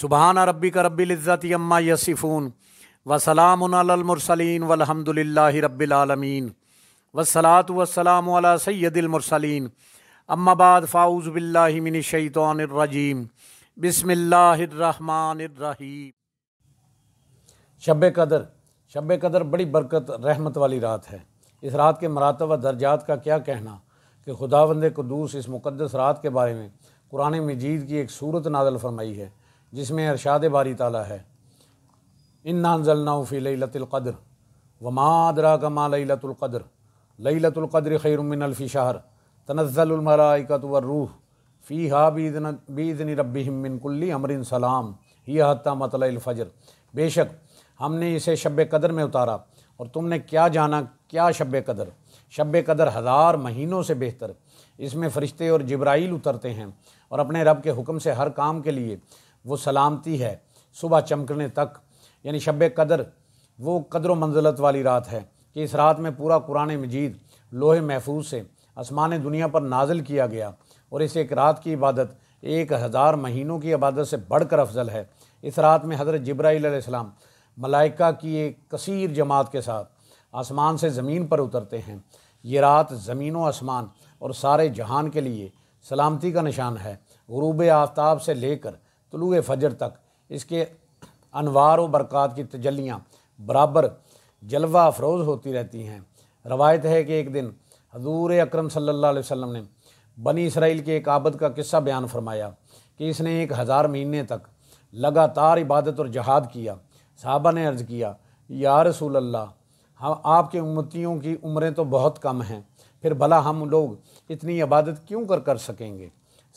सुबहान रबी का रबीज़त अम्मा यसिफ़ून वसलामसलिन वलहमदिल्ला रबालमीन वसलात वसलाम सैदिलमरसलिन अम्माबाद फ़ाउज़ शैतरजीम बसमीम शब कदर शब कदर बड़ी बरकत रहमत वाली रात है इस रात के मरातब दर्जात का क्या कहना कि खुदा बंद कदूस इस मुक़दस रात के बारे में कुरान मजीद की एक सूरत नादल फरमाई है जिसमें अरशाद बारी ताला है इन लई लतिलक़द्र वमादरा कमा लई लतुल्क़द्र खैरमिनफ़ी शहर तनज़लमलाकत रूह फ़ी हा बीदन बीदन रबिमिनकुल्ली अमरिन सलाम ही हत्ता मतलफ़जर बेशक हमने इसे शब कदर में उतारा और तुमने क्या जाना क्या शब कदर शब कदर हज़ार महीनों से बेहतर इसमें फ़रिश्ते और जब्राइल उतरते हैं और अपने रब के हुक्म से हर काम के लिए वो सलामती है सुबह चमकने तक यानी शब कदर वो कदर व मंजलत वाली रात है कि इस रात में पूरा कुरान मजीद लोहे महफूज से आसमान दुनिया पर नाजिल किया गया और इस एक रात की इबादत एक हज़ार महीनों की इबादत से बढ़कर अफजल है इस रात में हज़रत जब्राईसम मलाइका की एक कसीर जमात के साथ आसमान से ज़मीन पर उतरते हैं ये रात ज़मीन व आसमान और सारे जहान के लिए सलामती का निशान है गरूब आफ्ताब से लेकर तलुए फजर तक इसके अनवार व बरक़ात की तजलियाँ बराबर जलवा अफरोज़ होती रहती हैं रवायत है कि एक दिन हजूर अक्रम सल्ला वसम ने बनी इसराइल के एक आबद का किस्सा बयान फरमाया कि इसने एक हज़ार महीने तक लगातार इबादत और जहाद किया साहबा ने अर्ज़ किया या रसूल अल्लाह हम आपके उम्मतियों की उम्रें तो बहुत कम हैं फिर भला हम लोग इतनी इबादत क्यों कर कर सकेंगे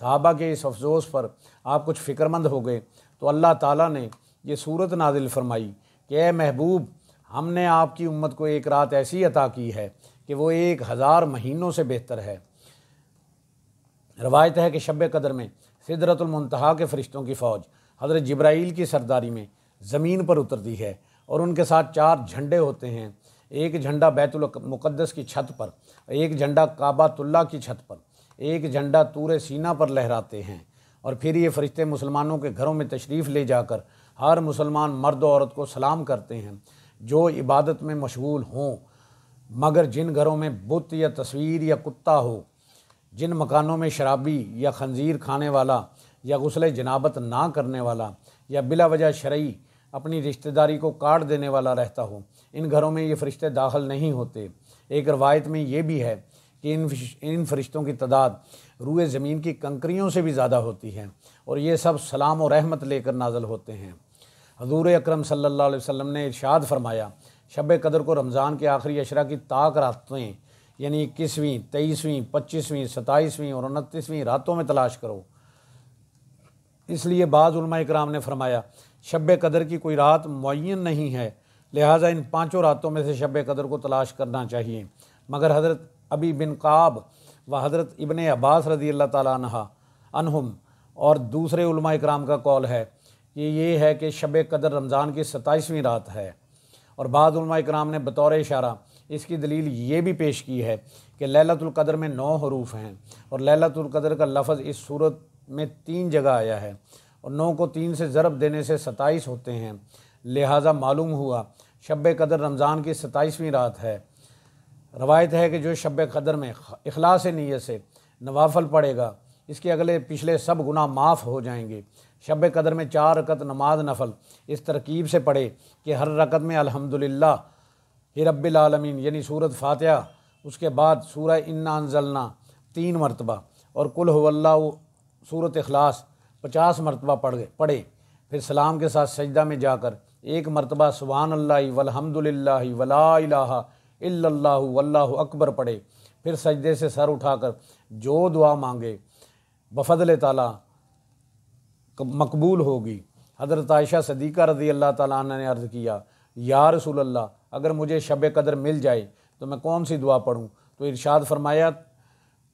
सहाबा के इस अफसोस पर आप कुछ फ़िक्रमंद हो गए तो अल्लाह ताला ने ये सूरत नादिल फरमाई कि ए महबूब हमने आपकी उम्मत को एक रात ऐसी अता की है कि वो एक हज़ार महीनों से बेहतर है रवायत है कि शब कदर में सिदरतुलमतहा के फ़रिश्तों की फ़ौज हज़रत जब्राइल की सरदारी में ज़मीन पर उतरती है और उनके साथ चार झंडे होते हैं एक झंडा बैतुल मुक़द्दस की छत पर एक झंडा काबातुल्ला की छत पर एक झंडा तूर सीना पर लहराते हैं और फिर ये फरिश्ते मुसलमानों के घरों में तशरीफ़ ले जाकर हर मुसलमान मर्द औरत को सलाम करते हैं जो इबादत में मशगूल हों मगर जिन घरों में बुत या तस्वीर या कुत्ता हो जिन मकानों में शराबी या खंजीर खाने वाला या गसल जनाबत ना करने वाला या बिला वजह शरई अपनी रिश्तेदारी को काट देने वाला रहता हो इन घरों में ये फरिश्ते दाखिल नहीं होते एक रवायत में ये भी है कि इन इन फरिश्तों की तादाद रूए ज़मीन की कंकरियों से भी ज़्यादा होती है और ये सब सलाम और रहमत लेकर नाजल होते हैं हजूर अक्रम सल्ला वसम ने इर्शाद फरमाया शब कदर को रमज़ान के आखिरी अशरा की ताक रातें यानी इक्कीसवीं तेईसवीं पच्चीसवीं सताईसवीं और उनतीसवीं रातों में तलाश करो इसलिए बाज़ इक्राम ने फरमाया शब कदर की कोई रात मुन नहीं है लिहाजा इन पाँचों रातों में से शब कदर को तलाश करना चाहिए मगर हजरत अबी बिन काब व हज़रत इबन अब्बास रजी अल्लाह तहम और दूसरे कराम का कौल है कि ये है कि शब कदर रमज़ान की सताईसवीं रात है और बाद कराम ने बतौर इशारा इसकी दलील ये भी पेश की है कि कदर में नौ हरूफ हैं और कदर का लफ्ज़ इस सूरत में तीन जगह आया है और नौ को तीन से ज़रब देने से सताईस होते हैं लिहाजा मालूम हुआ शब कदर रमज़ान की सताईसवीं रात है रवायत है कि जो शब कदर में अखलास नीयत से नवाफल पड़ेगा इसके अगले पिछले सब गुना माफ़ हो जाएंगे शब कदर में चार रकत नमाज नफल इस तरकीब से पढ़े कि हर रकत में अल्हम्दुलिल्लाह हिरबिलमीन यानी सूरत फातह उसके बाद सूरह इन्ना अनजलना तीन मरतबा और कुल हवल्ला सूरत अखलास पचास मरतबा पढ़ गए पढ़े फिर सलाम के साथ सजदा में जाकर एक मरतबा सुबहानल्ला वलहमदिल्ला वला अल्लाह वल्लाहु अकबर पढ़े फिर सजदे से सर उठाकर जो दुआ मांगे बफजल ताला मकबूल होगी हज़रत आयशा सदीक़ा रज़ी अल्लाह तला ने अर्ज़ किया या रसूल अल्लाह अगर मुझे शब कदर मिल जाए तो मैं कौन सी दुआ पढ़ूँ तो इरशाद फरमाया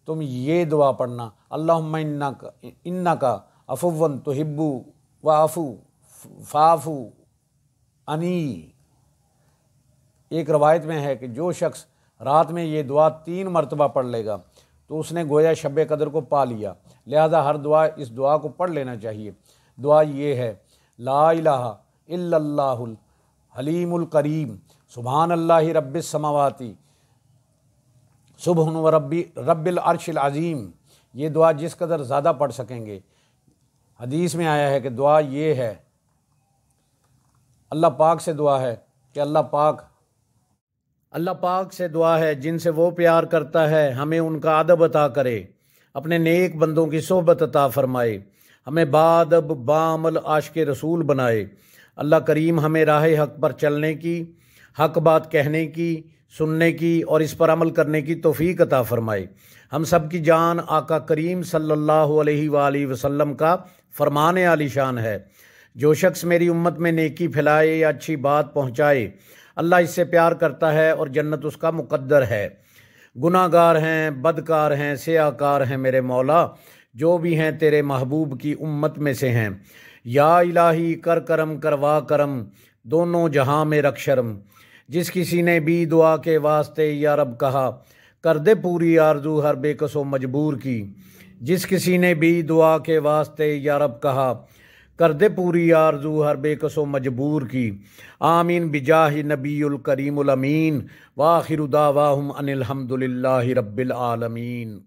तुम ये दुआ पढ़ना अल्लाह इन्ना का इन्ना का अफुवन तो हिब्बू वाफू फाफू अनी एक रवायत में है कि जो शख्स रात में ये दुआ तीन मरतबा पढ़ लेगा तो उसने गोया शब कदर को पा लिया लिहाजा हर दुआ इस दुआ को पढ़ लेना चाहिए दुआ ये है ला लाहुल हलीमुल करीम सुबहान अल्ला रब्बसमावाती सुबहन व रबी रब्बिल अरशिल अज़ीम ये दुआ जिस कदर ज़्यादा पढ़ सकेंगे हदीस में आया है कि दुआ ये है अल्लाह पाक से दुआ है कि अल्लाह पाक अल्लाह पाक से दुआ है जिनसे वो प्यार करता है हमें उनका अदब अता करे अपने नेक बंदों की सोहबत अता फरमाए हमें बादब बामल आश के रसूल बनाए अल्लाह करीम हमें राह हक पर चलने की हक बात कहने की सुनने की और इस पर अमल करने की तोफ़ी अता फरमाए हम सब की जान आका करीम सल्लल्लाहु अलैहि सल्ला वसल्लम का फरमान आलिशान है जो शख्स मेरी उम्मत में नेकी फैलाए या अच्छी बात पहुँचाए अल्लाह इससे प्यार करता है और जन्नत उसका मुकद्दर है गुनागार हैं बदकार हैं सयाकार हैं मेरे मौला जो भी हैं तेरे महबूब की उम्मत में से हैं या इलाही कर करम करवा करम दोनों जहाँ में रख शर्म जिस किसी ने भी दुआ के वास्ते या रब कहा कर दे पूरी आरजू हर बेकसो मजबूर की जिस किसी ने भी दुआ के वास्ते या रब कहा कर दे पूरी आरजू हर बेकसो मजबूर की आमीन बिजाह नबील करीममीन वाखिर दावाहम अनिलहमदिल्ला रब्बिल आलमीन